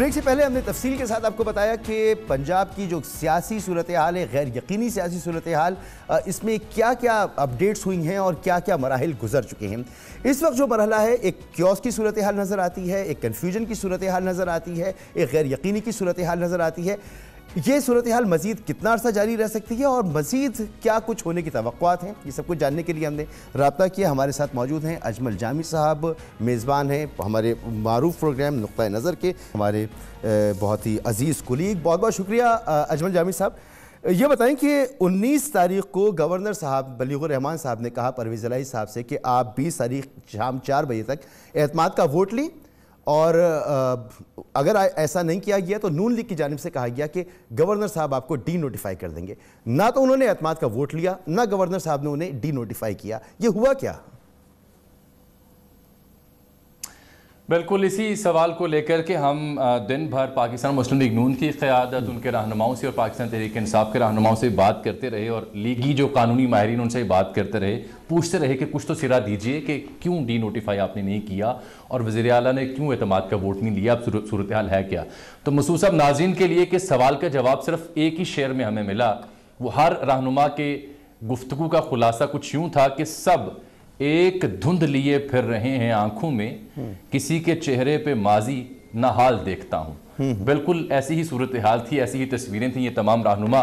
Break से पहले हमने तफसील के साथ आपको बताया कि पंजाब की जो सियासी सूरत हाल है गैर यकीनी सियासी सूरत हाल इसमें क्या क्या अपडेट्स हुई हैं और क्या क्या मराहल गुजर चुके हैं इस वक्त जो मरहला है एक क्योस की सूरत हाल नज़र आती है एक कन्फ्यूजन की सूरत हाल नज़र आती है एक गैर यकीनी की सूरत हाल नज़र आती है ये सूरत हाल मजीद कितना अर्सा जारी रह सकती है और मजीद क्या कुछ होने की तो हैं ये सब कुछ जानने के लिए हमने रबता किया हमारे साथ मौजूद हैं अजमल जामी साहब मेज़बान हैं हमारे मरूफ प्रोग्राम नुक़ नज़र के हमारे बहुत ही अजीज़ कुलीग बहुत बहुत शुक्रिया अजमल जामी साहब ये बताएं कि 19 तारीख को गवर्नर साहब रहमान साहब ने कहा परवेज़ साहब से कि आप 20 तारीख शाम चार बजे तक एतमाद का वोट लें और अगर ऐसा नहीं किया गया तो नून लीग की जानब से कहा गया कि गवर्नर साहब आपको डी नोटिफाई कर देंगे ना तो उन्होंने अतमाद का वोट लिया ना गवर्नर साहब ने उन्हें डी नोटिफाई किया ये हुआ क्या बिल्कुल इसी सवाल को लेकर के हम दिन भर पाकिस्तान मुस्लिम लीग नून की क़्यादत उनके रहनुमाओं से और पाकिस्तान तहरीक इंसाफ के रहनुमाओं से बात करते रहे और लीगी जो कानूनी माहरीन उनसे बात करते रहे पूछते रहे कि कुछ तो सिरा दीजिए कि क्यों डी नोटिफाई आपने नहीं किया और वजी अला ने क्यों अहतमाद का वोट नहीं लिया अब सूरत हाल है क्या तो मसूस अब नाजीन के लिए कि सवाल का जवाब सिर्फ एक ही शेयर में हमें मिला वो हर रहनुमा के गुफ्तु का खुलासा कुछ यूँ था कि सब एक धुंध लिए फिर रहे हैं आंखों में हम्म। किसी के चेहरे पे माजी ना हाल देखता हूँ हम्म, हम्म। बिल्कुल ऐसी ही सूरत हाल थी ऐसी ही तस्वीरें थी ये तमाम रहनुमा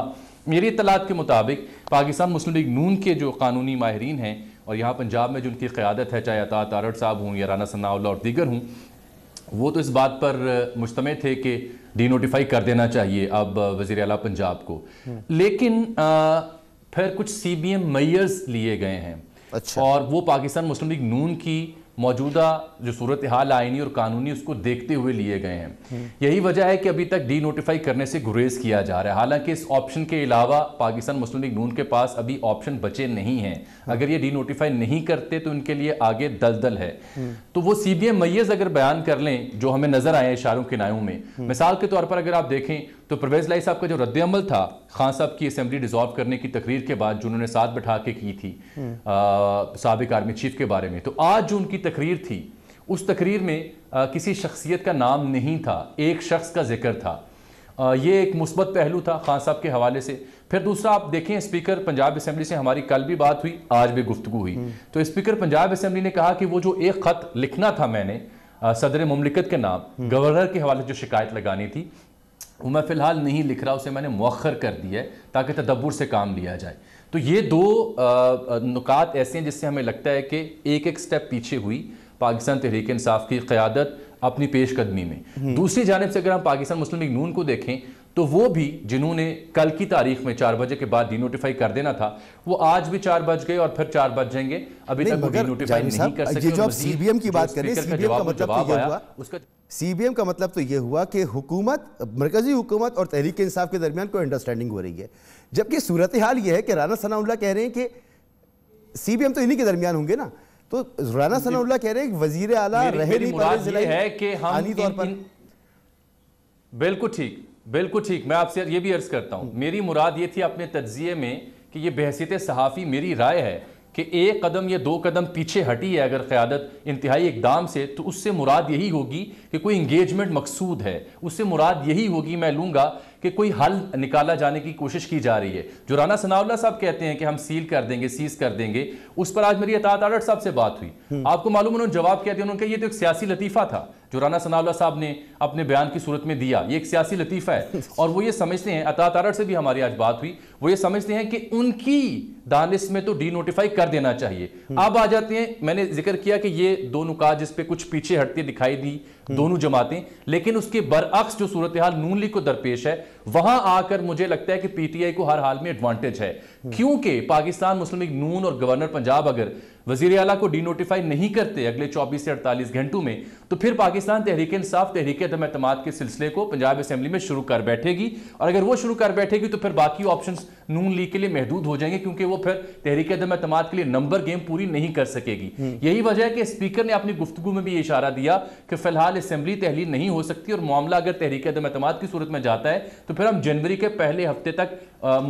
मेरी इतलात के मुताबिक पाकिस्तान मुस्लिम लीग नून के जो कानूनी माहरीन हैं और यहाँ पंजाब में जो उनकी क़्यादत है चाहे अता तारड़ साहब हूँ या राना सन्नाउल्ला और दीगर हूँ वो तो इस बात पर मुश्तम थे कि डी नोटिफाई कर देना चाहिए अब वजीर अला पंजाब को लेकिन आ, फिर कुछ सी बी एम मैयर्स लिए गए हैं अच्छा और वो पाकिस्तान मुस्लिम लीग नून की मौजूदा जो सूरत हाल आइनी और कानूनी उसको देखते हुए लिए गए हैं हम्म। यही वजह है कि अभी तक डी नोटिफाई करने से गुरेज किया जा रहा है हालांकि इस ऑप्शन के अलावा पाकिस्तान मुस्लिम लीग नून के पास अभी ऑप्शन बचे नहीं हैं हम्म। अगर ये डी नोटिफाई नहीं करते तो इनके लिए आगे दलदल है हम्म। तो वो सी बी एम अगर बयान कर लें जो हमें नजर आए इशारों नायों में मिसाल के तौर पर अगर आप देखें तो परवेज लाई साहब का जो रद्द अमल था खान साहब की असम्बली डिजॉल्व करने की तकरीर के बाद जो उन्होंने साथ बैठा के की थी हम्म। सबक आर्मी चीफ के बारे में तो आज जो उनकी तकरीर थी उस तकरीर में आ, किसी शख्सियत का नाम नहीं था एक शख्स का जिक्र था आ, ये एक मुस्बत पहलू था खान साहब के हवाले से फिर दूसरा आप देखें स्पीकर पंजाब असम्बली से हमारी कल भी बात हुई आज भी गुफ्तु हुई हम्म। तो स्पीकर पंजाब असम्बली ने कहा कि वो जो एक ख़त लिखना था मैंने सदर ममलिकत के नाम हम्म। गवर्नर के हवाले जो शिकायत लगानी थी वो मैं फ़िलहाल नहीं लिख रहा उसे मैंने मौखर कर दिया है ताकि तदब्बर से काम लिया जाए तो ये दो नुकात ऐसे हैं जिससे हमें लगता है कि एक एक स्टेप पीछे हुई पाकिस्तान तहरीक इंसाफ की क़्यादत अपनी पेशकदमी में हम्म। दूसरी जानब से अगर हम पाकिस्तान मुस्लिम लीग नून को देखें तो वो भी जिन्होंने कल की तारीख में चार बजे के बाद नोटिफाई कर देना था वो आज भी चार बज गए और फिर चार बज जाएंगे अभी तक वो नोटिफाई नहीं कर सकते सीबीएम की बात करें का मतलब तो आया उसका सीबीएम का मतलब तो ये हुआ कि हुकूमत मरकजी हुकूमत और तहरीक इंसाफ के दरमियान कोई अंडरस्टैंडिंग हो रही है जबकि सूरत हाल ये है कि राना सनाउल्ला कह रहे हैं कि सीबीएम तो इन्हीं के दरमियान होंगे ना तो राना सनाउल्ला कह रहे हैं वजीर आला रहे है बिल्कुल ठीक बिल्कुल ठीक मैं आपसे ये भी अर्ज करता हूँ मेरी मुराद ये थी अपने तजिए में कि ये बहसीत सहाफ़ी मेरी राय है कि एक कदम या दो कदम पीछे हटी है अगर क़्यादत इंतहाई इकदाम से तो उससे मुराद यही होगी कि कोई इंगेजमेंट मकसूद है उससे मुराद यही होगी मैं लूँगा कि कोई हल निकाला जाने की कोशिश की जा रही है जो राना सनावला साहब कहते हैं कि हम सील कर देंगे सीज कर देंगे उस पर आज मेरी अतात आडट साहब से बात हुई हम्म। आपको मालूम उन्होंने जवाब क्या दिया उन्होंने ये तो एक सियासी लतीफ़ा था जो राना सनावला साहब ने अपने बयान की सूरत में दिया ये एक सियासी लतीफ़ा है और वो ये समझते हैं अतात आडट से भी हमारी आज बात हुई वो ये समझते हैं कि उनकी दानिश में तो डी नोटिफाई कर देना चाहिए हम्म। अब आ जाते हैं मैंने जिक्र किया कि ये दो नुका जिस कुछ पीछे हटती दिखाई दी हम्म। दोनों जमातें लेकिन उसके बरअक्स जो सूरत हाल नून लीग को दरपेश है वहां आकर मुझे लगता है कि पीटीआई को हर हाल में एडवांटेज है क्योंकि पाकिस्तान मुस्लिम लीग नून और गवर्नर पंजाब अगर वजीर अला को डीनोटिफाई नहीं करते अगले 24 से 48 घंटों में तो फिर पाकिस्तान तहरीक इंसाफ तहरीक दम अतमाद के सिलसिले को पंजाब असेंबली में शुरू कर बैठेगी और अगर वो शुरू कर बैठेगी तो फिर बाकी ऑप्शन नून लीग के लिए महदूद हो जाएंगे क्योंकि वो फिर तहरीक दम अतमाद के लिए नंबर गेम पूरी नहीं कर सकेगी यही वजह है कि स्पीकर ने अपनी गुफ्तु में भी इशारा दिया कि फिलहाल असेंबली तहलील नहीं हो सकती और मामला अगर तहरीक दम अतमाद की सूरत में जाता है तो तो फिर हम जनवरी के पहले हफ्ते तक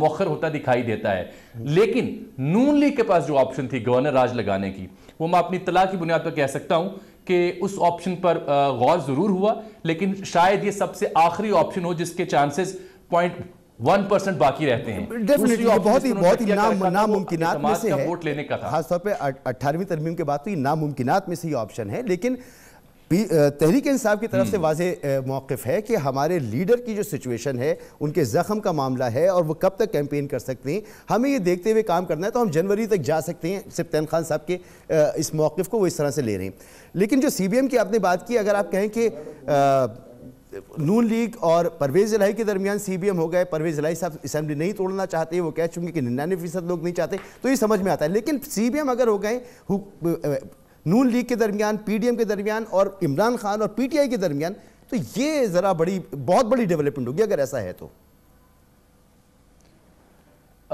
मौखर होता दिखाई देता है लेकिन नून लीग के पास जो ऑप्शन थी गवर्नर राज लगाने की वो मैं अपनी तला की बुनियाद पर कह सकता हूँ कि उस ऑप्शन पर गौर ज़रूर हुआ लेकिन शायद ये सबसे आखिरी ऑप्शन हो जिसके चांसेस पॉइंट वन परसेंट बाकी रहते हैं डेफिनेटली बहुत ही बहुत ही नाम नामुमकिन में से वोट लेने का खासतौर पर अट्ठारहवीं तरमीम के बाद तो ये नामुमकिन में से ही ऑप्शन है लेकिन तहरीक इंसाफ की तरफ से हम्म। वाज मौक़ है कि हमारे लीडर की जो सिचुएशन है उनके ज़ख़म का मामला है और वो कब तक कैंपेन कर सकते हैं हमें ये देखते हुए काम करना है तो हम जनवरी तक जा सकते हैं सिप्तन खान साहब के इस मौक़ को वो इस तरह से ले रहे हैं लेकिन जो सी बी एम की आपने बात की अगर आप कहें कि नून लीग और परवेज़ इलाही के दरमियान सी बी एम हो गए परवेज़ इलाही साहब असम्बली नहीं तोड़ना चाहते वो कह चुके कि निन्यानवे फीसद लोग नहीं चाहते तो ये समझ में आता है लेकिन सी बी एम अगर हो गए नून लीग के दरमियान पीडीएम के दरमियान और इमरान खान और पीटीआई के दरमियान तो ये ज़रा बड़ी बहुत बड़ी डेवलपमेंट होगी अगर ऐसा है तो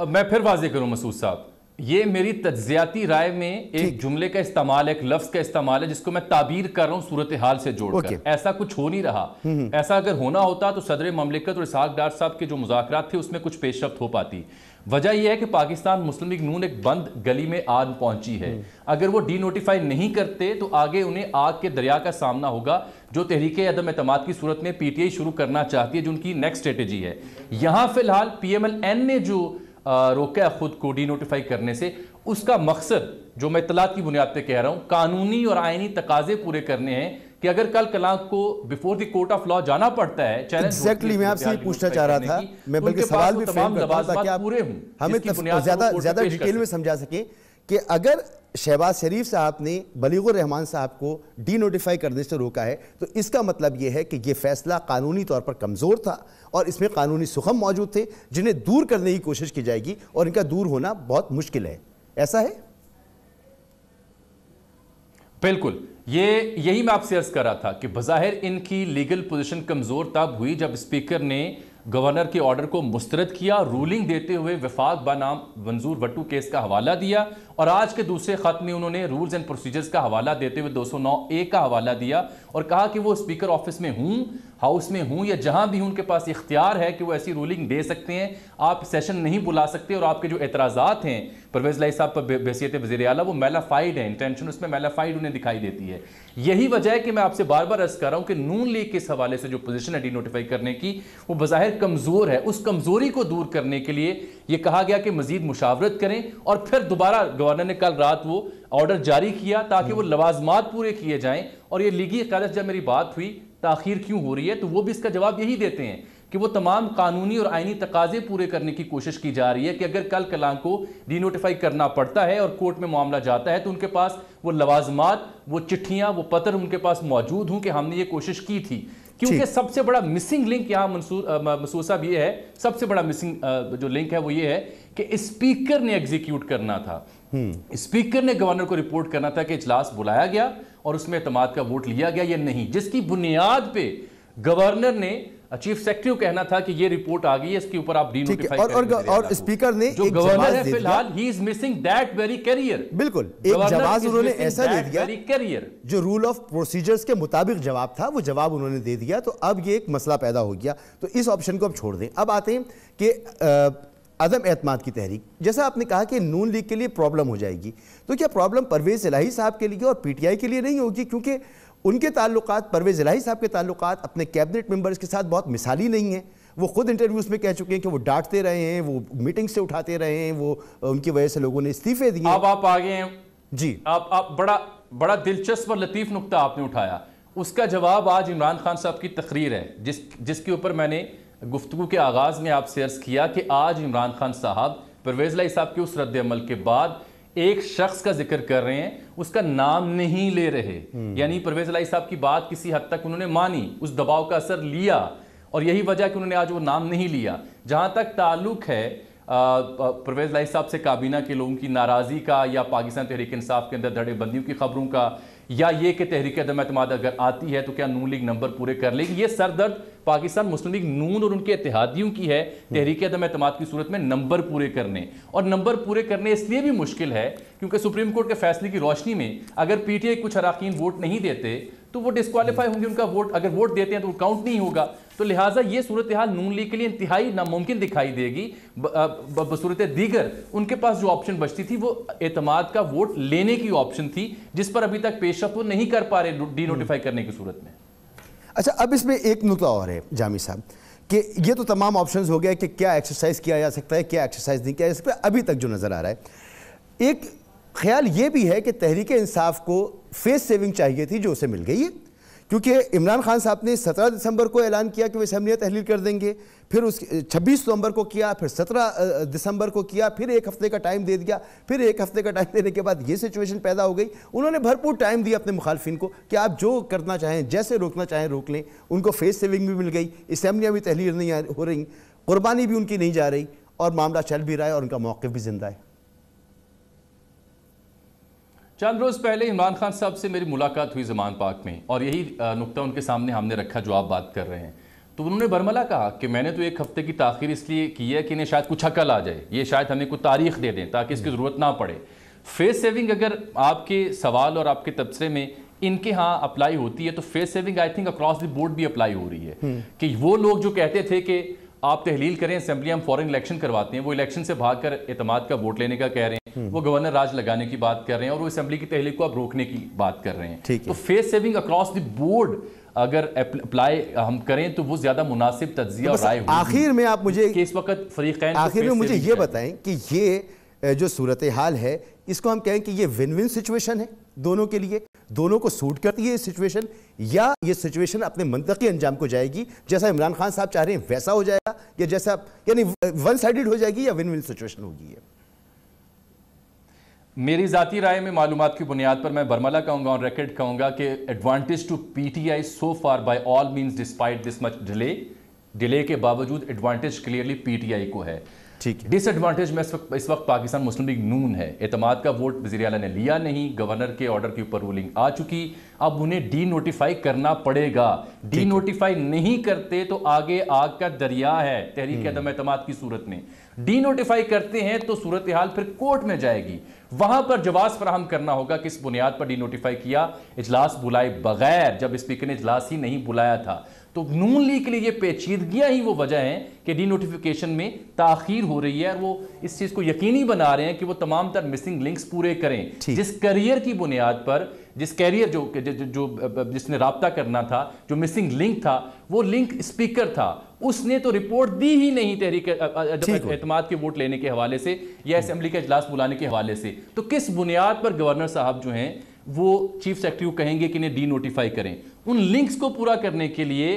मैं फिर वाजे करूं मसूद साहब ये मेरी तजियाती राय में एक जुमले का इस्तेमाल एक लफ्ज का इस्तेमाल है जिसको मैं ताबीर कर रहा हूं सूरत हाल से जोड़कर ऐसा कुछ हो नहीं रहा हम्म, हम्म। ऐसा अगर होना होता तो सदर ममलिकत और इसहाक डार साहब के जो मुजाकर थे उसमें कुछ पेशरफ हो पाती वजह यह है कि पाकिस्तान मुस्लिम लीग नून एक बंद गली में आग पहुंची है अगर वो डी नोटिफाई नहीं करते तो आगे उन्हें आग के दरिया का सामना होगा जो तहरीक अदम अतमाद की सूरत में पीटीआई शुरू करना चाहती है जो उनकी नेक्स्ट स्ट्रेटेजी है यहाँ फिलहाल पीएमएलएन ने जो रोका है खुद को डी नोटिफाई करने से उसका मकसद जो मैं इतलात की बुनियाद पर कह रहा हूँ कानूनी और आइनी तकाजे पूरे करने हैं कि अगर कल कलाम को before the court of law जाना पड़ता है चैलेंज exactly, मैं आपसे पूछना चाह रहा था मैं तो बल्कि सवाल भी तो फ्रेम करता ताकि आप पूरे हमें ज्यादा ज्यादा डिटेल में समझा सके कि अगर शहबाज शरीफ साहब ने बलीगुर रहमान साहब को डी नोटिफाई करने से रोका है तो इसका मतलब यह है कि यह फैसला कानूनी तौर पर कमज़ोर था और इसमें कानूनी सुखम मौजूद थे जिन्हें दूर करने की कोशिश की जाएगी और इनका दूर होना बहुत मुश्किल है ऐसा है बिल्कुल ये यही मैं आपसे अर्ज कर रहा था कि बाहिर इनकी लीगल पोजीशन कमज़ोर तब हुई जब स्पीकर ने गवर्नर के ऑर्डर को मुस्तरद किया रूलिंग देते हुए विफाक बनाम मंजूर वटू केस का हवाला दिया और आज के दूसरे ख़त में उन्होंने रूल्स एंड प्रोसीजर्स का हवाला देते हुए 209 ए का हवाला दिया और कहा कि वो स्पीकर ऑफिस में हूँ हाउस में हूँ या जहाँ भी उनके पास इख्तियार है कि वो ऐसी रूलिंग दे सकते हैं आप सेशन नहीं बुला सकते और आपके जो एतराज़ात हैं परवेज़ लाई साहब पर बसीत वजी अला वो मेलाफाइड है इंटेंशन उसमें मेलाफाइड उन्हें दिखाई देती है यही वजह है कि मैं आपसे बार बार अर्ज कर रहा हूँ कि नून लीग के इस हवाले से जो पोजिशन है डी नोटिफाई करने की वो बज़ाहिर कमज़ोर है उस कमज़ोरी को दूर करने के लिए ये कहा गया कि मजीद मुशावरत करें और फिर दोबारा गवर्नर ने कल रात वो ऑर्डर जारी किया ताकि हम्म। वो लवाजमात पूरे किए जाएँ और ये लीगी क्यादत जब मेरी बात हुई तखिर क्यों हो रही है तो वो भी इसका जवाब यही देते हैं कि वो तमाम कानूनी और आइनी तकाजे पूरे करने की कोशिश की जा रही है कि अगर कल कलाम को डीनोटिफाई करना पड़ता है और कोर्ट में मामला जाता है तो उनके पास वो लवाजमात वो चिट्ठियाँ वो पत्र उनके पास मौजूद हूं कि हमने ये कोशिश की थी क्योंकि सबसे बड़ा मिसिंग लिंक यहाँ मंसूर मसूसा भी है सबसे बड़ा मिसिंग जो लिंक है वो ये है कि स्पीकर ने एग्जीक्यूट करना था स्पीकर हम्म। ने गवर्नर को रिपोर्ट करना था कि इजलास बुलाया गया और उसमें अतमाद का वोट लिया गया या नहीं जिसकी बुनियाद पर गवर्नर ने चीफ सेक्रेटरी को कहना था कि ये रिपोर्ट आ गई है इसके ऊपर आप डी और, और, और स्पीकर ने जो गवर्नर है फिलहाल he is missing that very career बिल्कुल एक जवाब उन्होंने ऐसा दे दिया वेरी कैरियर जो रूल ऑफ प्रोसीजर्स के मुताबिक जवाब था वो जवाब उन्होंने दे दिया तो अब ये एक मसला पैदा हो गया तो इस ऑप्शन को अब छोड़ दें अब आते हैं कि अदम एतमाद की तहरीक जैसा आपने कहा कि नून लीग के लिए प्रॉब्लम हो जाएगी तो क्या प्रॉब्लम परवेज़ इलाही साहब के लिए और पीटीआई के लिए नहीं होगी क्योंकि उनके ताल्लुक परवेज़ इलाही साहब के ताल्लुक अपने कैबिनेट मेम्बर्स के साथ बहुत मिसाली नहीं है वो खुद इंटरव्यूज़ में कह चुके हैं कि वो डांटते रहे हैं वो मीटिंग से उठाते रहे हैं वो उनकी वजह से लोगों ने इस्तीफे दिए अब आप आगे हैं जी आप आप बड़ा बड़ा दिलचस्प और लतीफ़ नुकता आपने उठाया उसका जवाब आज इमरान खान साहब की तकरीर है जिस जिसके ऊपर मैंने गुफ्तु के आगाज़ में आपसे अर्ज़ किया कि आज इमरान खान साहब परवेज लाई साहब के उस रद्द अमल के बाद एक शख्स का जिक्र कर रहे हैं उसका नाम नहीं ले रहे हम्म। यानी परवेज लाई साहब की बात किसी हद तक उन्होंने मानी उस दबाव का असर लिया और यही वजह कि उन्होंने आज वो नाम नहीं लिया जहां तक ताल्लुक है परवेज लाई साहब से काबीना के लोगों की नाराजगी का या पाकिस्तान तहरीक इंसाफ के अंदर धड़ेबंदियों की खबरों का या ये कि तहरीक अदम अतमाद अगर आती है तो क्या नून लीग नंबर पूरे कर लेगी ये सरदर्द पाकिस्तान मुस्लिम लीग नून और उनके इतिहादियों की है तहरीक अदम अतमाद की सूरत में नंबर पूरे करने और नंबर पूरे करने इसलिए भी मुश्किल है क्योंकि सुप्रीम कोर्ट के फैसले की रोशनी में अगर पी टी आई कुछ अरकान वोट नहीं देते तो वो डिस्कालीफाई होंगे उनका वोट अगर वोट देते हैं तो काउंट नहीं होगा तो लिहाजा ये सूरत हाल नून लीग के लिए इंतहाई नामुमकिन दिखाई देगी बसूरत दीगर उनके पास जो ऑप्शन बचती थी वो एतमाद का वोट लेने की ऑप्शन थी जिस पर अभी तक पेशरफ वो नहीं कर पा रहे डी हम्म। नोटिफाई करने की सूरत में अच्छा अब इसमें एक नुकता और है जामी साहब कि ये तो तमाम ऑप्शन हो गया कि क्या एक्सरसाइज किया जा सकता है क्या एक्सरसाइज नहीं किया जा सकता अभी तक जो नज़र आ रहा है एक ख्याल ये भी है कि तहरीक इंसाफ को फेस सेविंग चाहिए थी जो उसे मिल गई है क्योंकि इमरान खान साहब ने 17 दिसंबर को ऐलान किया कि वे असम्बलियाँ तहलील कर देंगे फिर उस 26 नवंबर को किया फिर 17 दिसंबर को किया फिर एक हफ्ते का टाइम दे दिया फिर एक हफ्ते का टाइम देने के बाद ये सिचुएशन पैदा हो गई उन्होंने भरपूर टाइम दिया अपने मुखालफिन को कि आप जो करना चाहें जैसे रोकना चाहें रोक लें उनको फेस सेविंग भी मिल गई असम्बलियाँ भी तहलील नहीं हो रही कुर्बानी भी उनकी नहीं जा रही और मामला चल भी रहा है और उनका मौक़ भी जिंदा है चंद रोज़ पहले इमरान खान साहब से मेरी मुलाकात हुई जमान पाक में और यही नुकता उनके सामने हमने रखा जो आप बात कर रहे हैं तो उन्होंने बरमला कहा कि मैंने तो एक हफ्ते की ताखिर इसलिए की है कि इन्हें शायद कुछ अकल आ जाए ये शायद हमें कुछ तारीख दे दें ताकि इसकी ज़रूरत ना पड़े फेस सेविंग अगर आपके सवाल और आपके तबसरे में इनके यहाँ अप्लाई होती है तो face saving I think across the board भी अप्लाई हो रही है हम्म। कि वो लोग जो कहते थे कि आप तहलील करें असम्बली हम फॉरन इलेक्शन करवाते हैं वो इलेक्शन से भाग कर का वोट लेने का कह रहे हैं हम्म। वो गवर्नर राज लगाने की बात कर रहे हैं और वो असेंबली की तहलील को अब रोकने की बात कर रहे हैं ठीक है। तो face saving across the board अगर अप्लाई हम करें तो वो ज्यादा मुनासिब तजिया तो राय आखिर में आप मुझे इस वक्त फरीक तो आखिर में मुझे ये बताएं कि ये जो सूरत हाल है इसको हम कहें कि ये विन विन सिचुएशन है दोनों के लिए दोनों को सूट करती है ये सिचुएशन या ये सिचुएशन अपने मंतकी अंजाम को जाएगी जैसा इमरान खान साहब चाह रहे हैं वैसा हो जाएगा या जैसा यानी वन साइडेड हो जाएगी या विन विन सिचुएशन होगी ये मेरी ज़ाती राय में मालूम की बुनियाद पर मैं बर्मला कहूँगा और रिकॉर्ड कहूँगा कि advantage to P T I so far by all means despite this much delay delay के बावजूद advantage clearly P T I को है ठीक है डिसएडवांटेज में इस वक्त इस वक्त पाकिस्तान मुस्लिम लीग नून है एतमाद का वोट वजी अला ने लिया नहीं गवर्नर के ऑर्डर के ऊपर रूलिंग आ चुकी अब उन्हें डी नोटिफाई करना पड़ेगा डी नोटिफाई नहीं करते तो आगे आग का दरिया है तहरीक आदम हम्म। एतमाद की सूरत में डी नोटिफाई करते हैं तो सूरत हाल फिर कोर्ट में जाएगी वहां पर जवाब फराहम करना होगा किस बुनियाद पर डी नोटिफाई किया इजलास बुलाए बगैर जब स्पीकर ने इजलास ही नहीं बुलाया था तो नून लीग के लिए ये पेचीदगियाँ ही वो वजह हैं कि डी नोटिफिकेशन में ताखिर हो रही है और वो इस चीज़ को यकीनी बना रहे हैं कि वो तमाम तर मिसिंग लिंक्स पूरे करें जिस करियर की बुनियाद पर जिस कैरियर जो जो, जो जिसने रबता करना था जो मिसिंग लिंक था वो लिंक स्पीकर था उसने तो रिपोर्ट दी ही नहीं तहरीक एतम के वोट लेने के हवाले से या असम्बली का अजलास बुलाने के हवाले से तो किस बुनियाद पर गवर्नर साहब जो हैं वो चीफ सेक्रेटरी को कहेंगे कि इन्हें डी नोटिफाई करें उन लिंक्स को पूरा करने के लिए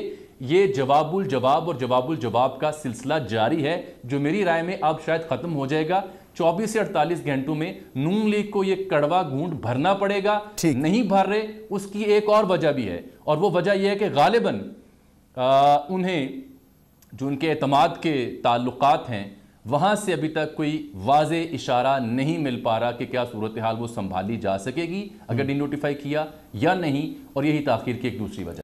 ये जवाबुल जवाब और जवाबुल जवाब का सिलसिला जारी है जो मेरी राय में अब शायद ख़त्म हो जाएगा 24 से 48 घंटों में नून लीग को ये कड़वा घूंट भरना पड़ेगा नहीं भर रहे उसकी एक और वजह भी है और वो वजह यह है कि गालिबन उन्हें जो उनके अतमाद के ताल्लुकात हैं वहाँ से अभी तक कोई वाज इशारा नहीं मिल पा रहा कि क्या सूरत हाल वो संभाली जा सकेगी अगर डी हम्म। नोटिफाई किया या नहीं और यही तखिर की एक दूसरी वजह